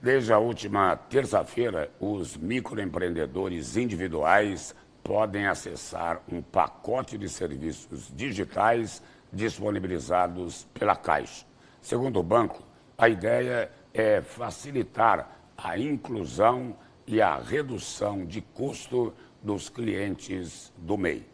Desde a última terça-feira, os microempreendedores individuais podem acessar um pacote de serviços digitais disponibilizados pela Caixa. Segundo o banco, a ideia é facilitar a inclusão e a redução de custo dos clientes do MEI.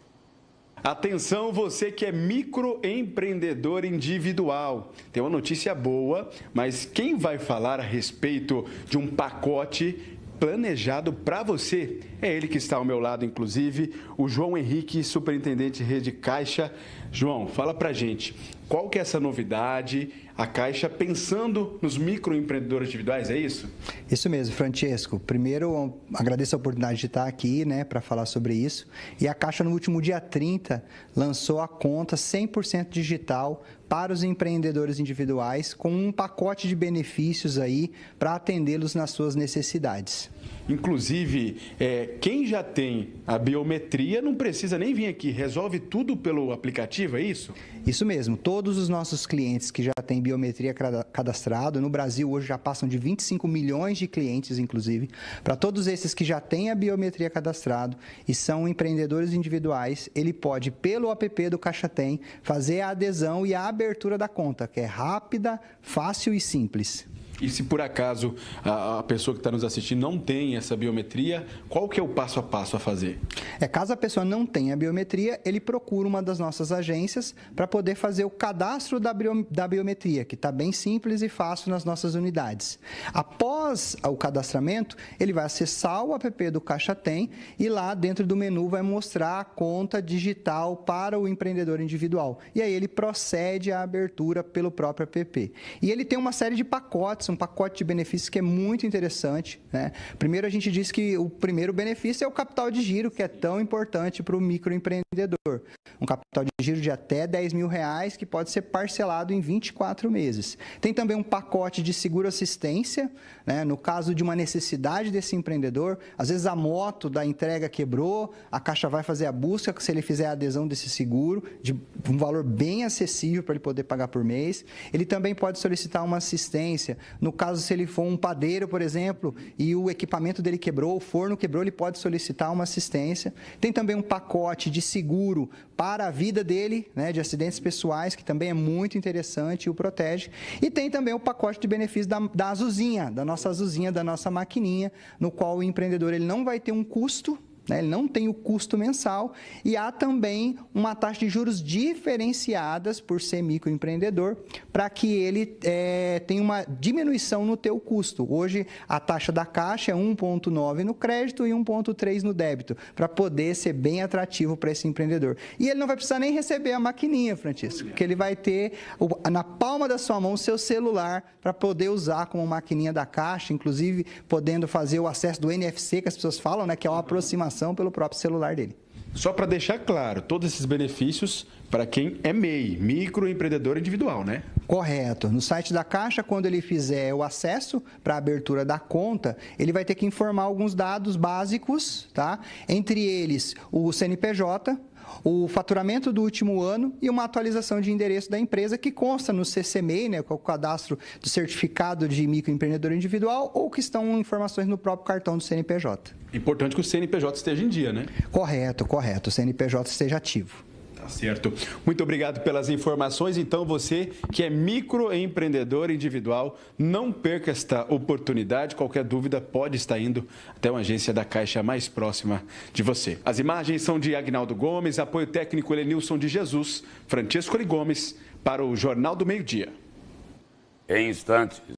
Atenção, você que é microempreendedor individual. Tem uma notícia boa, mas quem vai falar a respeito de um pacote planejado para você? É ele que está ao meu lado, inclusive, o João Henrique, superintendente Rede Caixa. João, fala pra gente. Qual que é essa novidade? A Caixa pensando nos microempreendedores individuais, é isso? Isso mesmo, Francesco. Primeiro, agradeço a oportunidade de estar aqui né, para falar sobre isso. E a Caixa, no último dia 30, lançou a conta 100% digital para os empreendedores individuais com um pacote de benefícios aí para atendê-los nas suas necessidades. Inclusive, é, quem já tem a biometria não precisa nem vir aqui, resolve tudo pelo aplicativo, é isso? Isso mesmo todos os nossos clientes que já têm biometria cadastrado, no Brasil hoje já passam de 25 milhões de clientes, inclusive, para todos esses que já têm a biometria cadastrado e são empreendedores individuais, ele pode, pelo app do Caixa Tem, fazer a adesão e a abertura da conta, que é rápida, fácil e simples. E se por acaso a, a pessoa que está nos assistindo não tem essa biometria, qual que é o passo a passo a fazer? É, caso a pessoa não tenha biometria, ele procura uma das nossas agências para poder fazer o cadastro da, bio, da biometria, que está bem simples e fácil nas nossas unidades. Após o cadastramento, ele vai acessar o app do Caixa Tem e lá dentro do menu vai mostrar a conta digital para o empreendedor individual. E aí ele procede à abertura pelo próprio app. E ele tem uma série de pacotes pacotes, um pacote de benefícios que é muito interessante. Né? Primeiro, a gente disse que o primeiro benefício é o capital de giro, que é tão importante para o microempreendedor. Um capital de giro de até 10 mil reais, que pode ser parcelado em 24 meses. Tem também um pacote de seguro-assistência, né? no caso de uma necessidade desse empreendedor. Às vezes, a moto da entrega quebrou, a Caixa vai fazer a busca, se ele fizer a adesão desse seguro, de um valor bem acessível para ele poder pagar por mês. Ele também pode solicitar uma assistência no caso, se ele for um padeiro, por exemplo, e o equipamento dele quebrou, o forno quebrou, ele pode solicitar uma assistência. Tem também um pacote de seguro para a vida dele, né, de acidentes pessoais, que também é muito interessante e o protege. E tem também o pacote de benefícios da, da Azuzinha, da nossa Azuzinha, da nossa maquininha, no qual o empreendedor ele não vai ter um custo né? Ele não tem o custo mensal e há também uma taxa de juros diferenciadas por ser microempreendedor para que ele é, tenha uma diminuição no teu custo. Hoje a taxa da caixa é 1,9 no crédito e 1,3 no débito para poder ser bem atrativo para esse empreendedor. E ele não vai precisar nem receber a maquininha, Francisco, porque ele vai ter na palma da sua mão o seu celular para poder usar como maquininha da caixa, inclusive podendo fazer o acesso do NFC que as pessoas falam, né, que é uma aproximação informação pelo próprio celular dele. Só para deixar claro, todos esses benefícios para quem é MEI, microempreendedor individual, né? Correto. No site da Caixa, quando ele fizer o acesso para a abertura da conta, ele vai ter que informar alguns dados básicos, tá? Entre eles, o CNPJ, o faturamento do último ano e uma atualização de endereço da empresa que consta no CCMEI, né, com é o cadastro do certificado de microempreendedor individual ou que estão informações no próprio cartão do CNPJ. Importante que o CNPJ esteja em dia, né? Correto, correto. O CNPJ esteja ativo. Tá certo. Muito obrigado pelas informações. Então, você que é microempreendedor individual, não perca esta oportunidade. Qualquer dúvida, pode estar indo até uma agência da Caixa mais próxima de você. As imagens são de Agnaldo Gomes, apoio técnico Elenilson de Jesus, Francesco Gomes, para o Jornal do Meio-Dia. Em instantes.